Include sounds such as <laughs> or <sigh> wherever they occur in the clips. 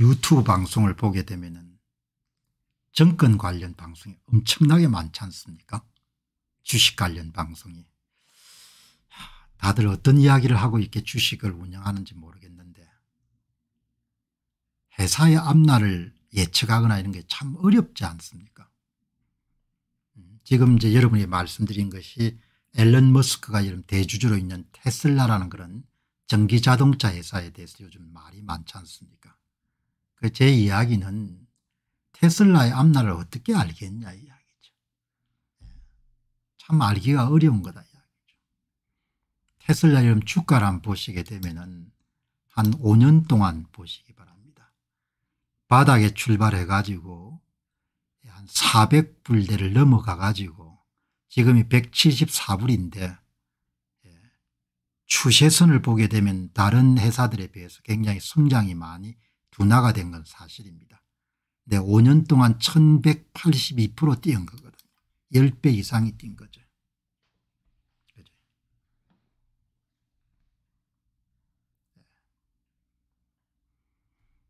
유튜브 방송을 보게 되면 정권 관련 방송이 엄청나게 많지 않습니까 주식 관련 방송이 다들 어떤 이야기를 하고 이렇게 주식을 운영하는지 모르겠는데 회사의 앞날을 예측하거나 이런 게 참 어렵지 않습니까 음, 지금 이제 여러분이 말씀드린 것이 앨런 머스크가 이런 대주주로 있는 테슬라라는 그런 전기자동차 회사에 대해서 요즘 말이 많지 않습니까 그제 이야기는 테슬라의 앞날을 어떻게 알겠냐 이야기죠. 예. 참 알기가 어려운 거다 이야기죠. 테슬라 이름 주가를 한 보시게 되면 한 5년 동안 보시기 바랍니다. 바닥에 출발해 가지고 예, 한 400불대를 넘어가 가지고 지금이 174불인데 예, 추세선을 보게 되면 다른 회사들에 비해서 굉장히 성장이 많이 둔화가 된 건 사실입니다. 근데 5년 동안 1182% 뛰은 거거든요. 10배 이상이 뛴 거죠. 그죠?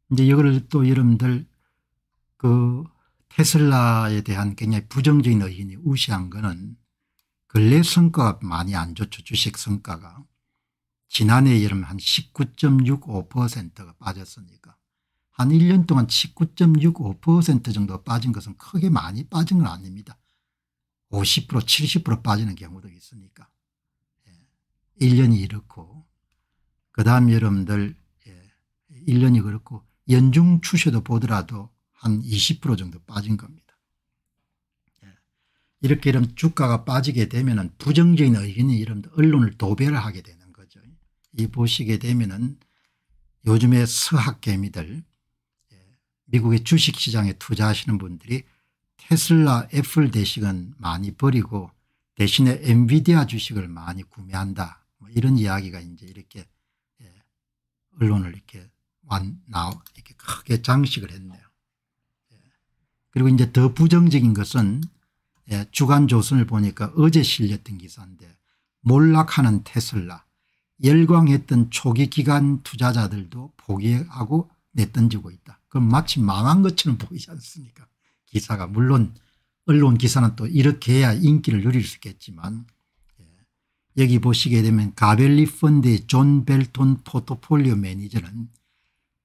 네. 이제 이거를 또 여러분들 그 테슬라에 대한 굉장히 부정적인 의견이 우시한 거는 근래 성과가 많이 안 좋죠. 주식 성과가. 지난해 여름 한 19.65%가 빠졌으니까 한 1년 동안 19.65% 정도 빠진 것은 크게 많이 빠진 건 아닙니다. 50% 70% 빠지는 경우도 있으니까. 예. 1년이 이렇고 그 다음 여러분들 예. 1년이 그렇고 연중 추세도 보더라도 한 20% 정도 빠진 겁니다. 예. 이렇게 이런 주가가 빠지게 되면 부정적인 의견이 여러분 언론을 도배를 하게 되는 거죠. 이 보시게 되면 은 요즘에 서학개미들 미국의 주식시장에 투자하시는 분들이 테슬라 애플 대식은 많이 버리고 대신에 엔비디아 주식을 많이 구매한다 뭐 이런 이야기가 이제 이렇게 예, 언론을 이렇게 완, 나, 이렇게 크게 장식을 했네요. 예. 그리고 이제 더 부정적인 것은 예, 주간 조선을 보니까 어제 실렸던 기사인데 몰락하는 테슬라 열광했던 초기 기간 투자자들도 포기하고 내던지고 있다. 그럼 마치 망한 것처럼 보이지 않습니까 기사가 물론 언론 기사는 또 이렇게 해야 인기를 누릴 수 있겠지만 예. 여기 보시게 되면 가벨리 펀드의 존 벨톤 포트폴리오 매니저는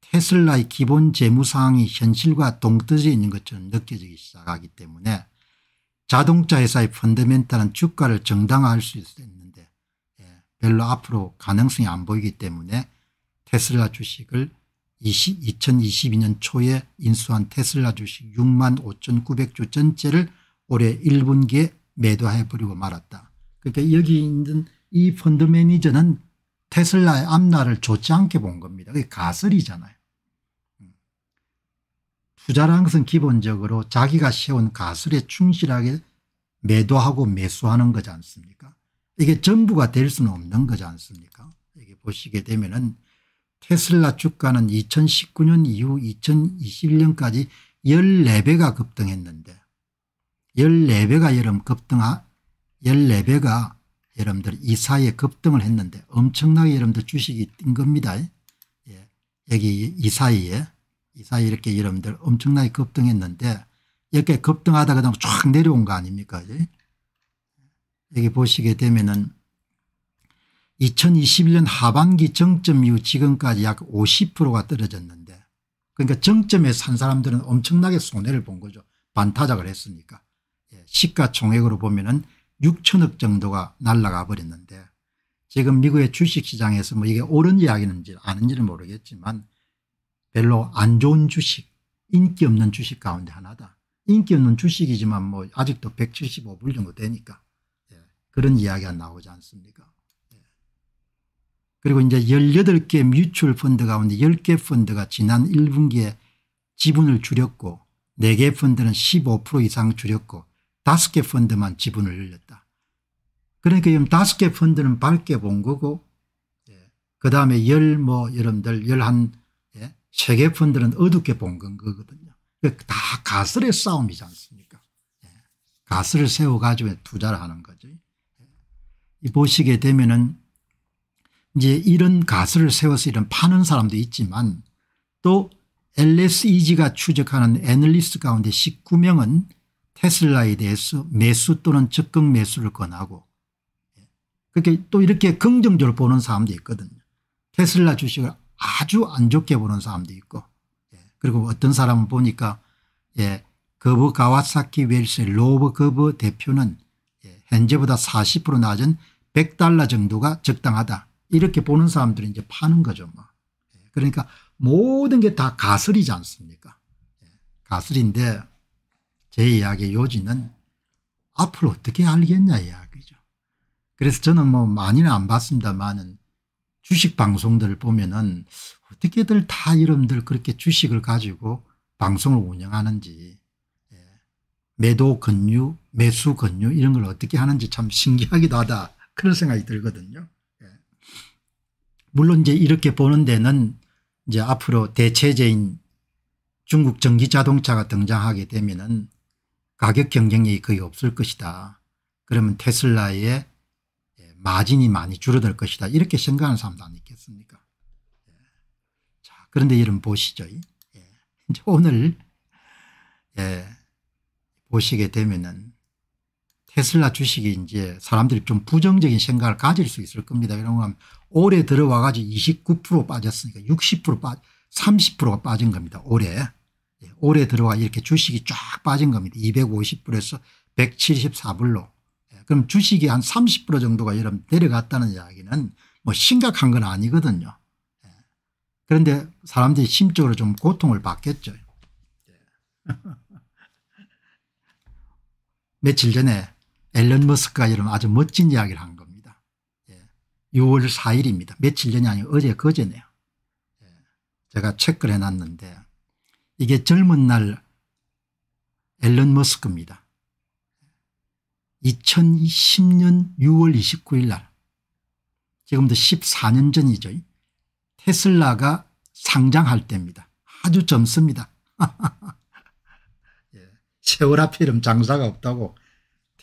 테슬라의 기본 재무상황이 현실과 동떨어져 있는 것처럼 느껴지기 시작하기 때문에 자동차 회사의 펀더멘탈은 주가를 정당화할 수 있었는데 예. 별로 앞으로 가능성이 안 보이기 때문에 테슬라 주식을 20, 2 2 2년 초에 인수한 테슬라 주식 6만 5,900주 전체를 올해 1분기에 매도해버리고 말았다. 그러니까 여기 있는 이 펀드 매니저는 테슬라의 앞날을 좋지 않게 본 겁니다. 그게 가설이잖아요. 음. 투자라는 것은 기본적으로 자기가 세운 가설에 충실하게 매도하고 매수하는 거지 않습니까 이게 전부가 될 수는 없는 거지 않습니까 이게 보시게 되면 은 테슬라 주가는 2019년 이후 2021년까지 14배가 급등했는데 14배가 여름 급등하 14배가 여러분들 이 사이에 급등을 했는데 엄청나게 여러분들 주식이 뜬 겁니다. 예. 여기 이 사이에 이 사이 이렇게 여러분들 엄청나게 급등했는데 이렇게 급등하다가 쫙 내려온 거 아닙니까? 예. 여기 보시게 되면은 2021년 하반기 정점 이후 지금까지 약 50%가 떨어졌는데 그러니까 정점에 산 사람들은 엄청나게 손해를 본 거죠. 반타작을 했으니까. 예, 시가총액으로 보면 은 6천억 정도가 날라가 버렸는데 지금 미국의 주식시장에서 뭐 이게 옳은 이야기인지 아는지는 모르겠지만 별로 안 좋은 주식 인기 없는 주식 가운데 하나다. 인기 없는 주식이지만 뭐 아직도 175불 정도 되니까 예, 그런 이야기가 나오지 않습니까 그리고 이제 18개 뮤추얼 펀드 가운데 10개 펀드가 지난 1분기에 지분을 줄였고 4개 펀드는 15% 이상 줄였고 5개 펀드만 지분을 늘렸다. 그러니까 지금 5개 펀드는 밝게 본 거고 예. 그 다음에 1 0뭐 여러분들 1한 예. 3개 펀드는 어둡게 본건 거거든요. 그러니까 다 가설의 싸움이지 않습니까 예. 가설을 세워가지고 투자를 하는 거죠. 예. 이 보시게 되면은 이제 이런 가설을 세워서 이런 파는 사람도 있지만 또 LSEG가 추적하는 애널리스트 가운데 19명은 테슬라에 대해서 매수 또는 적극 매수를 권하고 예, 그렇게 또 이렇게 긍정적으로 보는 사람도 있거든요. 테슬라 주식을 아주 안 좋게 보는 사람도 있고 예, 그리고 어떤 사람은 보니까 예, 거버 가와사키 웰스의 로버 거버 대표는 예, 현재보다 40% 낮은 100달러 정도가 적당하다. 이렇게 보는 사람들이 이제 파는 거죠. 뭐. 예, 그러니까 모든 게 다 가설이지 않습니까? 예, 가설인데 제 이야기의 요지는 앞으로 어떻게 알겠냐 이야기죠. 그래서 저는 뭐 많이는 안봤습니다만 주식 방송들을 보면은 어떻게들 다 이름들 그렇게 주식을 가지고 방송을 운영하는지 예, 매도 근유 매수 근유 이런 걸 어떻게 하는지 참 신기하기도 하다 그런 생각이 들거든요. 물론 이제 이렇게 보는 데는 이제 앞으로 대체제인 중국 전기 자동차가 등장하게 되면은 가격 경쟁력이 거의 없을 것이다. 그러면 테슬라의 예, 마진이 많이 줄어들 것이다. 이렇게 생각하는 사람도 안 있겠습니까? 예. 자, 그런데 여러분 보시죠. 예. <laughs> 오늘 예. 보시게 되면은 테슬라 주식이 이제 사람들이 좀 부정적인 생각을 가질 수 있을 겁니다. 이러면 올해 들어와 가지고 29% 빠졌으니까 60% 빠, 30%가 빠진 겁니다. 올해. 예, 올해 들어와 이렇게 주식이 쫙 빠진 겁니다. 250불에서 174불로. 예, 그럼 주식이 한 30% 정도가 여러분 내려갔다는 이야기는 뭐 심각한 건 아니거든요. 예, 그런데 사람들이 심적으로 좀 고통을 받겠죠. <laughs> 며칠 전에 앨런 머스크가 이런 아주 멋진 이야기를 한 겁니다. 예. 6월 4일입니다. 며칠 전이 아니고 어제 거제네요. 예. 제가 체크를 해놨는데 이게 젊은 날 앨런 머스크입니다. 2010년 6월 29일 날 지금도 14년 전이죠. 테슬라가 상장할 때입니다. 아주 젊습니다. <laughs> 예. 세월 앞이름 장사가 없다고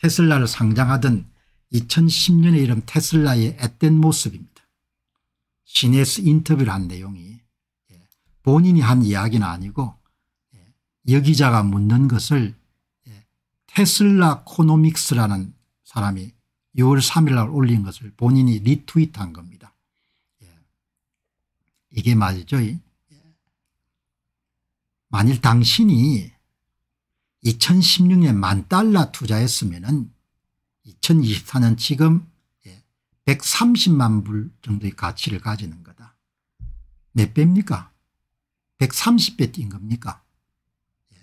테슬라를 상장하던 2010년에 이름 테슬라의 앳된 모습입니다. 시내에 인터뷰를 한 내용이 예, 본인이 한 이야기는 아니고 예, 여기자가 묻는 것을 예, 테슬라 코노믹스라는 사람이 6월 3일 날 올린 것을 본인이 리트윗한 겁니다. 이게 말죠 만일 당신이 2016년 에만 달러 투자했으면 2024년 지금 130만 예, 불 정도의 가치를 가지는 거다. 몇 배입니까? 130배 뛴 겁니까? 예.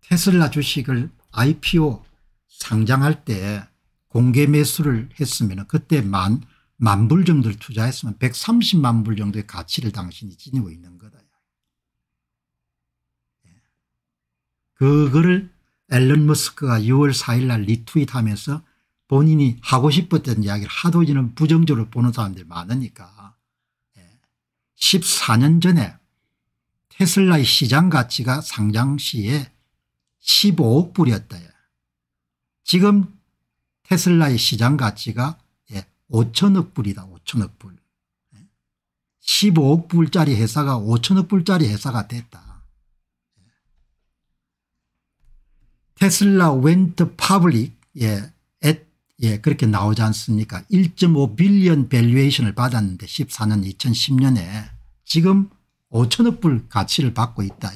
테슬라 주식을 IPO 상장할 때 공개 매수를 했으면 그때 만, 만 불 정도를 투자했으면 130만 불 정도의 가치를 당신이 지니고 있는 거다. 그거를 앨런 머스크가 6월 4일 날 리트윗하면서 본인이 하고 싶었던 이야기를 하도 지는 부정적으로 보는 사람들이 많으니까 14년 예. 전에 테슬라의 시장 가치가 상장 시에 15억 불이었대 지금 테슬라의 시장 가치가 5천억 예, 불이다. 5천억 불. 15억 예. 불짜리 회사가 5천억 불짜리 회사가 됐다. 테슬라 웬트 파블릭 예, 앳, 예, 그렇게 나오지 않습니까 1.5 빌리언 밸류에이션을 받았는데 14년 2010년에 지금 5천억 불 가치를 받고 있다.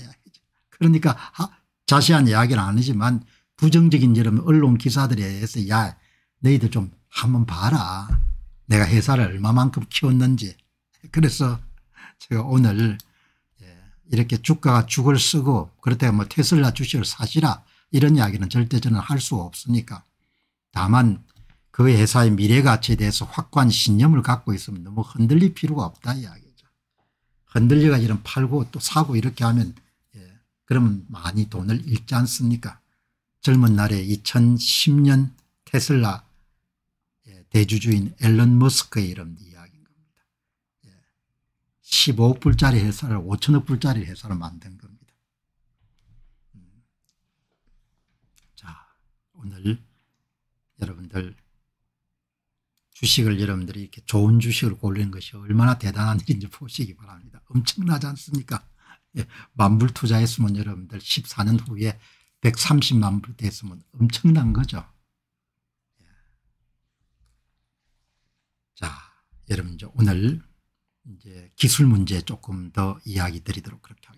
그러니까 아, 자세한 이야기는 아니지만 부정적인 여러분 언론 기사들에 의해서 야 너희들 좀 한번 봐라. 내가 회사를 얼마만큼 키웠는지. 그래서 제가 오늘 예, 이렇게 주가가 죽을 쓰고 그렇다고 뭐 테슬라 주식을 사시라 이런 이야기는 절대 저는 할 수 없으니까 다만 그 회사의 미래 가치에 대해서 확고한 신념을 갖고 있으면 너무 흔들릴 필요가 없다 이야기죠. 흔들려가 이런 팔고 또 사고 이렇게 하면 예, 그러면 많이 돈을 잃지 않습니까 젊은 날에 2010년 테슬라 예, 대주주인 앨런 머스크의 이런 이야기인 겁니다. 예, 15억 불짜리 회사를 5천억 불짜리 회사로 만든 겁니다. 오늘 여러분들 주식을 여러분들이 이렇게 좋은 주식을 고르는 것이 얼마나 대단한 일인지 보시기 바랍니다. 엄청나지 않습니까? 예, 만불 투자했으면 여러분들 14년 후에 130만 불 됐으면 엄청난 거죠. 예. 자, 여러분 이제 오늘 이제 기술 문제 조금 더 이야기 드리도록 그렇게 하겠습니다.